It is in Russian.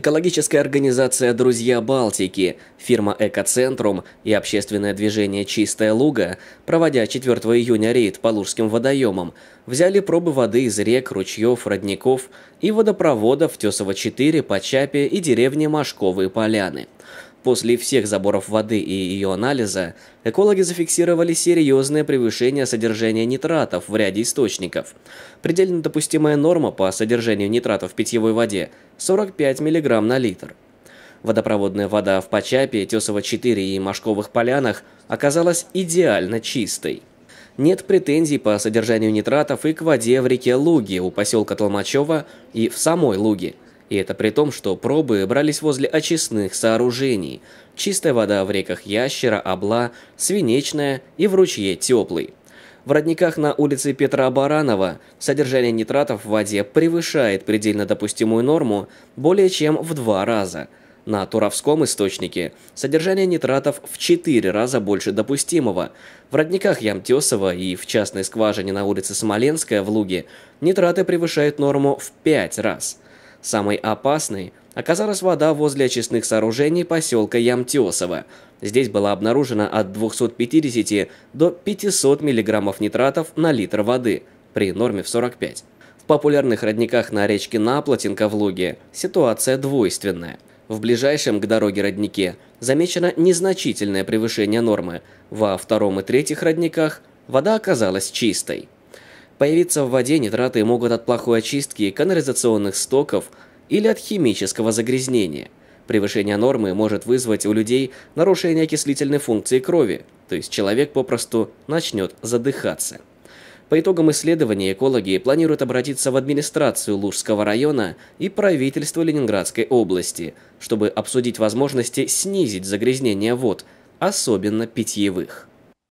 Экологическая организация «Друзья Балтики», фирма «Экоцентрум» и общественное движение «Чистая луга», проводя 4 июня рейд по Лужским водоемам, взяли пробы воды из рек, ручьев, родников и водопроводов Тесово-4, Почапе и деревни Машковые Поляны. После всех заборов воды и ее анализа, экологи зафиксировали серьезное превышение содержания нитратов в ряде источников. Предельно допустимая норма по содержанию нитратов в питьевой воде – 45 мг на литр. Водопроводная вода в Почапе, Тесово-4 и Машковых полянах оказалась идеально чистой. Нет претензий по содержанию нитратов и к воде в реке Луги у поселка Толмачева и в самой Луге – и это при том, что пробы брались возле очистных сооружений. Чистая вода в реках Ящера, Обла, Свинечная и в ручье Теплый. В родниках на улице Петра Баранова содержание нитратов в воде превышает предельно допустимую норму более чем в два раза. На Туровском источнике содержание нитратов в 4 раза больше допустимого. В родниках Ямтесова и в частной скважине на улице Смоленская в Луге нитраты превышают норму в 5 раз. Самой опасной оказалась вода возле очистных сооружений поселка Ямтиосово. Здесь была обнаружена от 250 до 500 мг нитратов на литр воды при норме в 45. В популярных родниках на речке Наплотинка в Луге ситуация двойственная. В ближайшем к дороге роднике замечено незначительное превышение нормы. Во втором и третьих родниках вода оказалась чистой. Появиться в воде нитраты могут от плохой очистки канализационных стоков или от химического загрязнения. Превышение нормы может вызвать у людей нарушение окислительной функции крови, то есть человек попросту начнет задыхаться. По итогам исследования экологи планируют обратиться в администрацию Лужского района и правительство Ленинградской области, чтобы обсудить возможности снизить загрязнение вод, особенно питьевых.